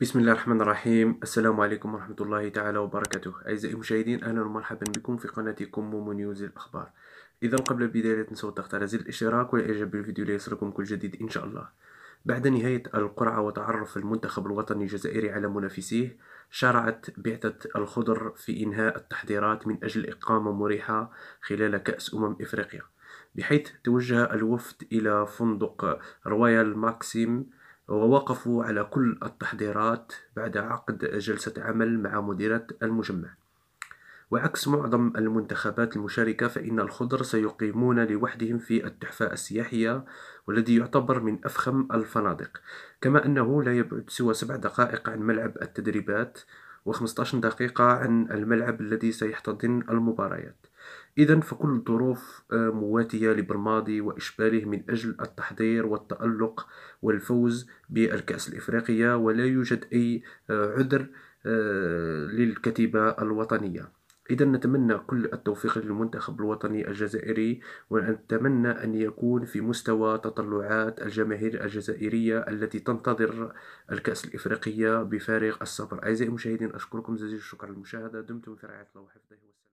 بسم الله الرحمن الرحيم السلام عليكم ورحمة الله تعالى وبركاته أعزائي المشاهدين أهلا ومرحبا بكم في قناتكم مومو نيوز الأخبار إذا قبل البداية لا تنسوا الضغط على زر الاشتراك والإعجاب بالفيديو ليصلكم كل جديد إن شاء الله بعد نهاية القرعة وتعرف المنتخب الوطني الجزائري على منافسيه شرعت بعثة الخضر في إنهاء التحضيرات من أجل إقامة مريحة خلال كأس أمم إفريقيا بحيث توجه الوفد إلى فندق رويال ماكسيم ووقفوا على كل التحضيرات بعد عقد جلسة عمل مع مديرة المجمع وعكس معظم المنتخبات المشاركة فإن الخضر سيقيمون لوحدهم في التحفة السياحية والذي يعتبر من أفخم الفنادق كما أنه لا يبعد سوى سبع دقائق عن ملعب التدريبات و15 دقيقة عن الملعب الذي سيحتضن المباريات إذا فكل الظروف آه، مواتية لبرمادي وإشباله من أجل التحضير والتألق والفوز بالكأس الإفريقية ولا يوجد أي آه، عذر آه، للكتيبة الوطنية إذا نتمنى كل التوفيق للمنتخب الوطني الجزائري ونتمنى أن يكون في مستوى تطلعات الجماهير الجزائرية التي تنتظر الكأس الإفريقية بفارغ الصبر أعزائي المشاهدين أشكركم جزيل الشكر للمشاهدة دمتم في رعاية الله وحفظه